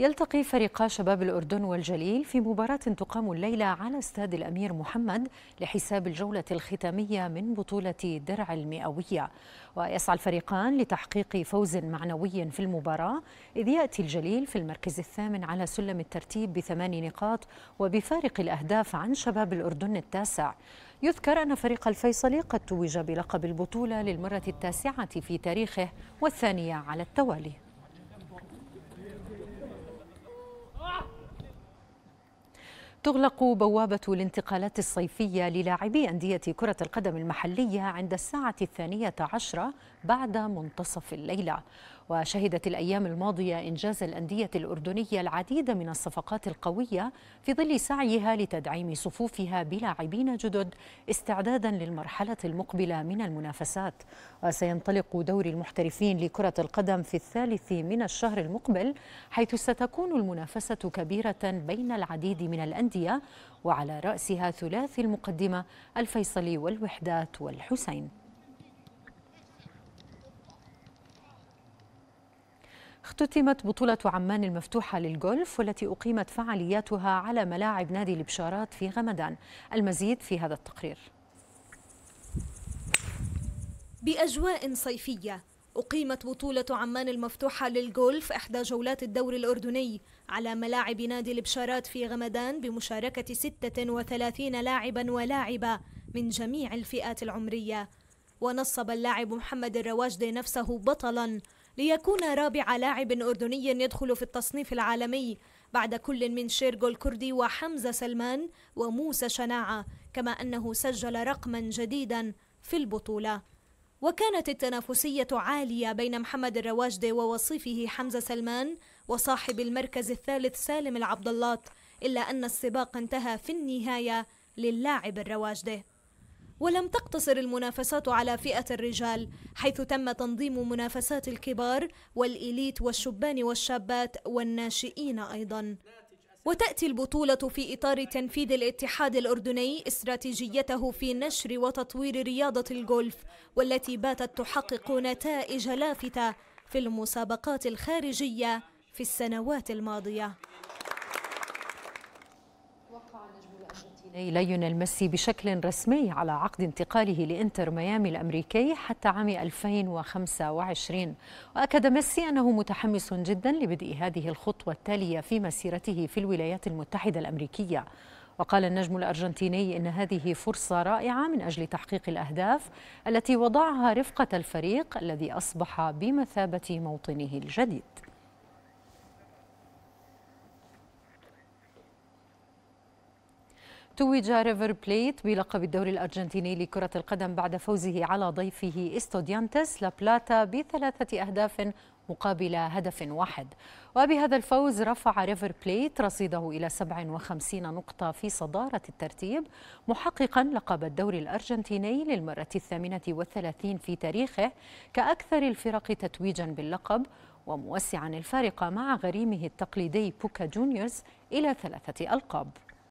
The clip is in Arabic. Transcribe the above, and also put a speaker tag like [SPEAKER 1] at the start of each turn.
[SPEAKER 1] يلتقي فريقا شباب الأردن والجليل في مباراة تقام الليلة على استاد الأمير محمد لحساب الجولة الختامية من بطولة درع المئوية ويسعى الفريقان لتحقيق فوز معنوي في المباراة إذ يأتي الجليل في المركز الثامن على سلم الترتيب بثمان نقاط وبفارق الأهداف عن شباب الأردن التاسع يذكر أن فريق الفيصلي قد توج بلقب البطولة للمرة التاسعة في تاريخه والثانية على التوالي تغلق بوابة الانتقالات الصيفية للاعبي أندية كرة القدم المحلية عند الساعة الثانية عشرة بعد منتصف الليلة وشهدت الأيام الماضية إنجاز الأندية الأردنية العديد من الصفقات القوية في ظل سعيها لتدعيم صفوفها بلاعبين جدد استعدادا للمرحلة المقبلة من المنافسات وسينطلق دوري المحترفين لكرة القدم في الثالث من الشهر المقبل حيث ستكون المنافسة كبيرة بين العديد من الأندية وعلى رأسها ثلاثي المقدمة الفيصلي والوحدات والحسين اختتمت بطولة عمان المفتوحة للجولف والتي أقيمت فعالياتها على ملاعب نادي البشارات في غمدان المزيد في هذا التقرير
[SPEAKER 2] بأجواء صيفية أقيمت بطولة عمان المفتوحة للجولف إحدى جولات الدوري الأردني على ملاعب نادي البشارات في غمدان بمشاركة 36 لاعبا ولاعبة من جميع الفئات العمرية ونصب اللاعب محمد الرواجدي نفسه بطلا ليكون رابع لاعب أردني يدخل في التصنيف العالمي بعد كل من شيرجو الكردي وحمزة سلمان وموسى شناعة كما أنه سجل رقما جديدا في البطولة وكانت التنافسية عالية بين محمد الرواجدي ووصيفه حمزة سلمان وصاحب المركز الثالث سالم العبدالله إلا أن السباق انتهى في النهاية للاعب الرواجدي ولم تقتصر المنافسات على فئة الرجال حيث تم تنظيم منافسات الكبار والإليت والشبان والشابات والناشئين أيضاً وتأتي البطولة في إطار تنفيذ الاتحاد الأردني استراتيجيته في نشر وتطوير رياضة الجولف والتي باتت تحقق نتائج لافتة في المسابقات الخارجية في السنوات الماضية
[SPEAKER 1] الأرجنتيني ليونيل ميسي بشكل رسمي على عقد انتقاله لإنتر ميامي الأمريكي حتى عام 2025 وأكد ميسي أنه متحمس جدا لبدء هذه الخطوة التالية في مسيرته في الولايات المتحدة الأمريكية وقال النجم الأرجنتيني إن هذه فرصة رائعة من أجل تحقيق الأهداف التي وضعها رفقة الفريق الذي أصبح بمثابة موطنه الجديد توج ريفر بليت بلقب الدوري الأرجنتيني لكرة القدم بعد فوزه على ضيفه استوديانتس لابلاتا بثلاثة أهداف مقابل هدف واحد وبهذا الفوز رفع ريفر بليت رصيده إلى 57 نقطة في صدارة الترتيب محققا لقب الدوري الأرجنتيني للمرة الثامنة والثلاثين في تاريخه كأكثر الفرق تتويجا باللقب وموسعا الفارق مع غريمه التقليدي بوكا جونيورز إلى ثلاثة ألقاب